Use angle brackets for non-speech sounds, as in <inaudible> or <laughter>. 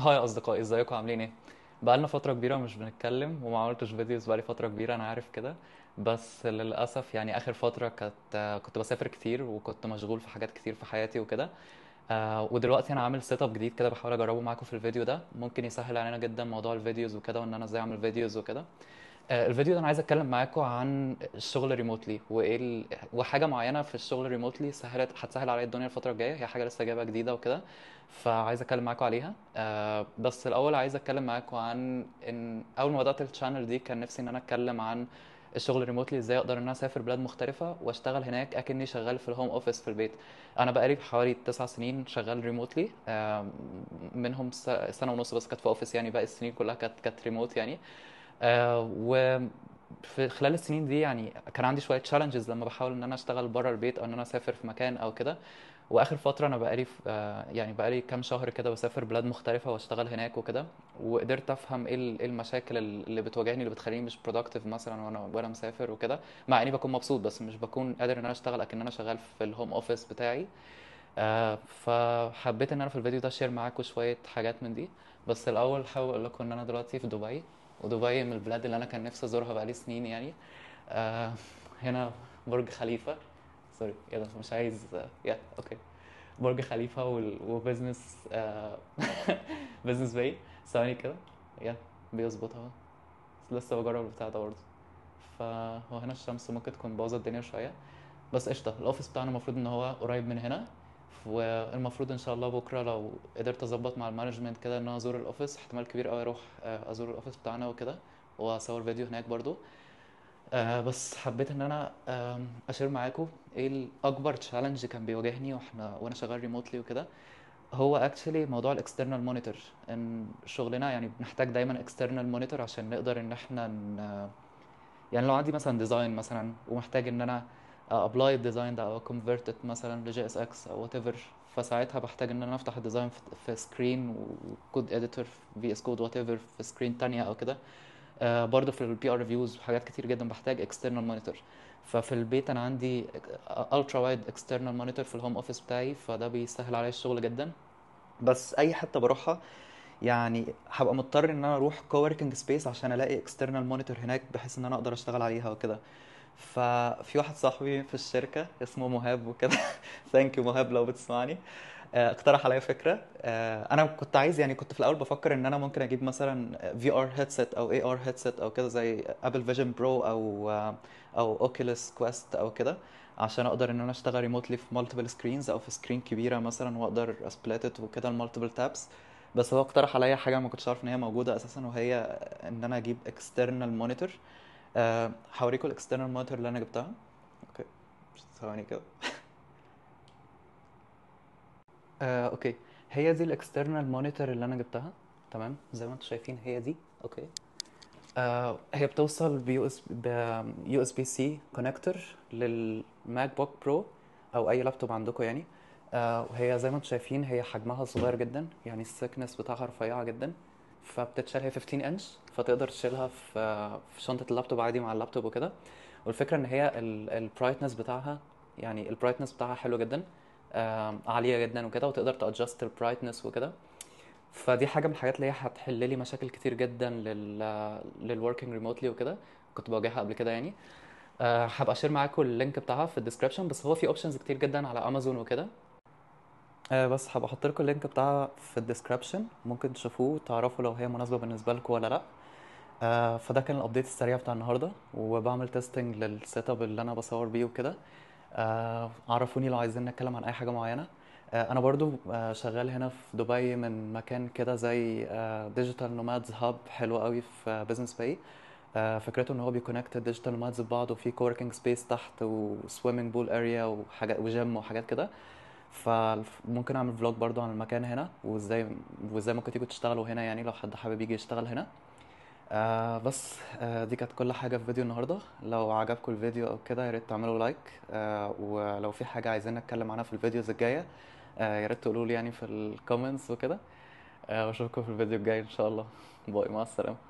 هاي يا اصدقائي ازيكم عاملين ايه بقالنا فتره كبيره مش بنتكلم وما عملتش فيديوز بقالي فتره كبيره انا عارف كده بس للاسف يعني اخر فتره كانت كنت بسافر كتير وكنت مشغول في حاجات كتير في حياتي وكده آه ودلوقتي انا عامل سيت اب جديد كده بحاول اجربه معاكم في الفيديو ده ممكن يسهل علينا جدا موضوع الفيديوز وكده وان انا ازاي اعمل فيديوز وكده آه، الفيديو ده انا عايز اتكلم معاكم عن الشغل ريموتلي وايه ال... وحاجه معينه في الشغل ريموتلي سهلت هتسهل عليا الدنيا الفتره الجايه هي حاجه لسه جايبه جديده وكده فعايز اتكلم معاكم عليها آه بس الاول عايز اتكلم معاكم عن ان اول ما بدات الشانل دي كان نفسي ان انا اتكلم عن الشغل ريموتلي ازاي اقدر ان انا اسافر بلاد مختلفه واشتغل هناك اكني شغال في الهوم اوفيس في البيت انا بقالي حوالي تسع سنين شغال ريموتلي منهم سنه ونص بس كانت في اوفيس يعني باقي السنين كلها كانت كانت ريموت يعني آه، وفي خلال السنين دي يعني كان عندي شويه تشالنجز لما بحاول ان انا اشتغل بره البيت او ان انا اسافر في مكان او كده واخر فتره انا بقالي آه، يعني بقالي كام شهر كده بسافر بلاد مختلفه واشتغل هناك وكده وقدرت افهم ايه, إيه المشاكل اللي بتواجهني اللي بتخليني مش برودكتيف مثلا وانا وانا مسافر وكده مع اني بكون مبسوط بس مش بكون قادر ان انا اشتغل اكن انا شغال في الهوم اوفيس بتاعي آه، فحبيت ان انا في الفيديو ده اشير معاكم شويه حاجات من دي بس الاول حابب اقول لكم ان انا دلوقتي في دبي ودبي من البلاد اللي انا كان نفسي ازورها بقالي سنين يعني آه هنا برج خليفه سوري يلا مش عايز يا اوكي برج خليفه وبزنس آه بزنس <laughs> باي ثواني كده يا بيظبطها اهو لسه بجرب البتاع ده برضه فهو هنا الشمس ممكن تكون باظه الدنيا شويه بس قشطه الاوفيس بتاعنا المفروض ان هو قريب من هنا والمفروض ان شاء الله بكره لو قدرت اظبط مع المانجمنت كده ان انا ازور الاوفيس احتمال كبير قوي اروح آه، ازور الاوفيس بتاعنا وكده واصور فيديو هناك برضو آه، بس حبيت ان انا اشير معاكم ايه الاكبر تشالنج كان بيواجهني واحنا وانا شغال ريموتلي وكده هو اكشلي موضوع الاكسترنال مونيتور ان شغلنا يعني بنحتاج دايما اكسترنال مونيتور عشان نقدر ان احنا ن... يعني لو عندي مثلا ديزاين مثلا ومحتاج ان انا ابلاي الديزاين ده او كونفرت مثلا لجي اس اكس او وات ايفر فساعتها بحتاج ان انا افتح الديزاين في سكرين وكود اديتور في اس كود وات ايفر في سكرين تانية او كده آه، برضه في البي ار ريفيوز وحاجات كتير جدا بحتاج اكسترنال مونيتور ففي البيت انا عندي الترا وايد اكسترنال مونيتور في الهوم اوفيس بتاعي فده بيسهل عليا الشغل جدا بس اي حته بروحها يعني هبقى مضطر ان انا اروح كووركينج سبيس عشان الاقي اكسترنال مونيتور هناك بحيث ان انا اقدر اشتغل عليها وكده ففي واحد صاحبي في الشركه اسمه مهاب وكده ثانك <laughs> يو مهاب لو بتسمعني آه، اقترح عليا فكره آه، انا كنت عايز يعني كنت في الاول بفكر ان انا ممكن اجيب مثلا في ار هيدسيت او اي ار هيدسيت او كده زي ابل فيجن برو او آه، او اوكيلس كويست او كده عشان اقدر ان انا اشتغل ريموتلي في مالتيبل سكرينز او في سكرين كبيره مثلا واقدر اسبليت وكده المالتيبل تابس بس هو اقترح عليا حاجه ما كنتش عارف ان هي موجوده اساسا وهي ان انا اجيب اكسترنال مونيتور أه هوريكم الاكسترنال مونيتور اللي انا جبتها اوكي ثواني كده <laughs> آه، اوكي هي دي الاكسترنال مونيتور اللي انا جبتها تمام زي ما انتم شايفين هي دي اوكي آه، هي بتوصل بيو اس بي اس بي سي كونكتور للماك بوك برو او اي لابتوب عندكم يعني آه، وهي زي ما انتم شايفين هي حجمها صغير جدا يعني السكنس بتاعها رفيعه جدا فبتتشال هي 15 انش فتقدر تشيلها في شنطه اللابتوب عادي مع اللابتوب وكده والفكره ان هي البرايتنس بتاعها يعني البرايتنس بتاعها حلو جدا عاليه جدا وكده وتقدر تادجست البرايتنس وكده فدي حاجه من الحاجات اللي هي هتحل لي مشاكل كتير جدا لل للوركينج ريموتلي وكده كنت بواجهها قبل كده يعني آه، هبقى اشير معاكم اللينك بتاعها في الديسكربشن بس هو في اوبشنز كتير جدا على امازون وكده آه بس هبقى احط لكم اللينك بتاعها في الديسكربشن ممكن تشوفوه وتعرفوا لو هي مناسبه بالنسبه لكم ولا لا آه فده كان الابديت السريع بتاع النهارده وبعمل تيستنج للسيت اب اللي انا بصور بيه وكده آه عرفوني لو عايزين نتكلم عن اي حاجه معينه آه انا برضو آه شغال هنا في دبي من مكان كده زي ديجيتال نومادز هاب حلو قوي في بزنس باي آه، فكرته ان هو بيكونكت الديجيتال نومادز ببعض وفي كوركينج سبيس تحت وسويمنج بول اريا وحاجات وجيم وحاجات كده فممكن اعمل فلوج برضو عن المكان هنا وازاي وازاي ممكن تيجوا تشتغلوا هنا يعني لو حد حابب يجي يشتغل هنا آه بس آه دي كانت كل حاجه في فيديو النهارده لو عجبكم الفيديو او كده يا ريت تعملوا لايك آه ولو في حاجه عايزين نتكلم عنها في الفيديوز الجايه آه يا ريت تقولوا لي يعني في الكومنتس وكده آه واشوفكم في الفيديو الجاي ان شاء الله باي مع السلامه